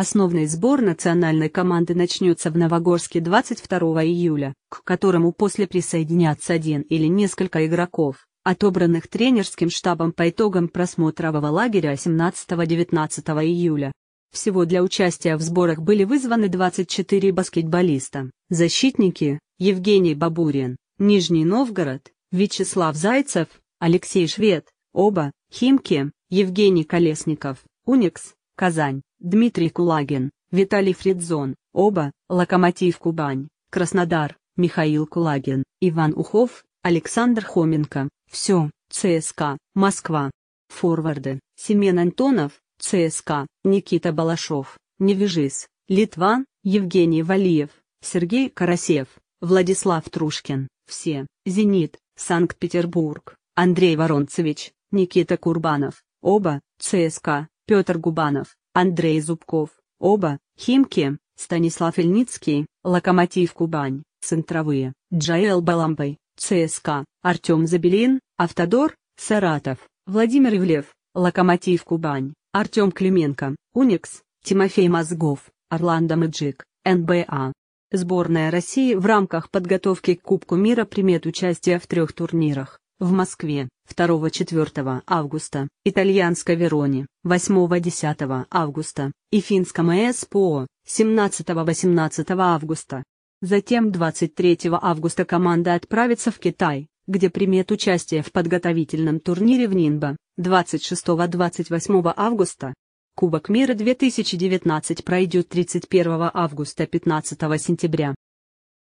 Основный сбор национальной команды начнется в Новогорске 22 июля, к которому после присоединятся один или несколько игроков, отобранных тренерским штабом по итогам просмотрового лагеря 17-19 июля. Всего для участия в сборах были вызваны 24 баскетболиста. Защитники – Евгений Бабурин, Нижний Новгород, Вячеслав Зайцев, Алексей Швед, оба, Химки, Евгений Колесников, Уникс, Казань, Дмитрий Кулагин, Виталий Фридзон, оба, Локомотив Кубань, Краснодар, Михаил Кулагин, Иван Ухов, Александр Хоменко, все, ЦСКА, Москва. Форварды, Семен Антонов, ЦСКА, Никита Балашов, Невежис, Литва, Евгений Валиев, Сергей Карасев, Владислав Трушкин, все, Зенит, Санкт-Петербург, Андрей Воронцевич, Никита Курбанов, оба, ЦСКА, Петр Губанов, Андрей Зубков, оба, Химки, Станислав Ильницкий, Локомотив Кубань, Центровые, Джаэл Баламбай, ЦСКА, Артем Забелин, Автодор, Саратов, Владимир Ивлев, Локомотив Кубань, Артем Клименко, Уникс, Тимофей Мозгов, Орландо Маджик, НБА. Сборная России в рамках подготовки к Кубку мира примет участие в трех турнирах в Москве 2-4 августа, итальянской Вероне 8-10 августа и финском ЭСПО 17-18 августа. Затем 23 августа команда отправится в Китай, где примет участие в подготовительном турнире в Нинбо 26-28 августа. Кубок мира 2019 пройдет 31 августа 15 сентября.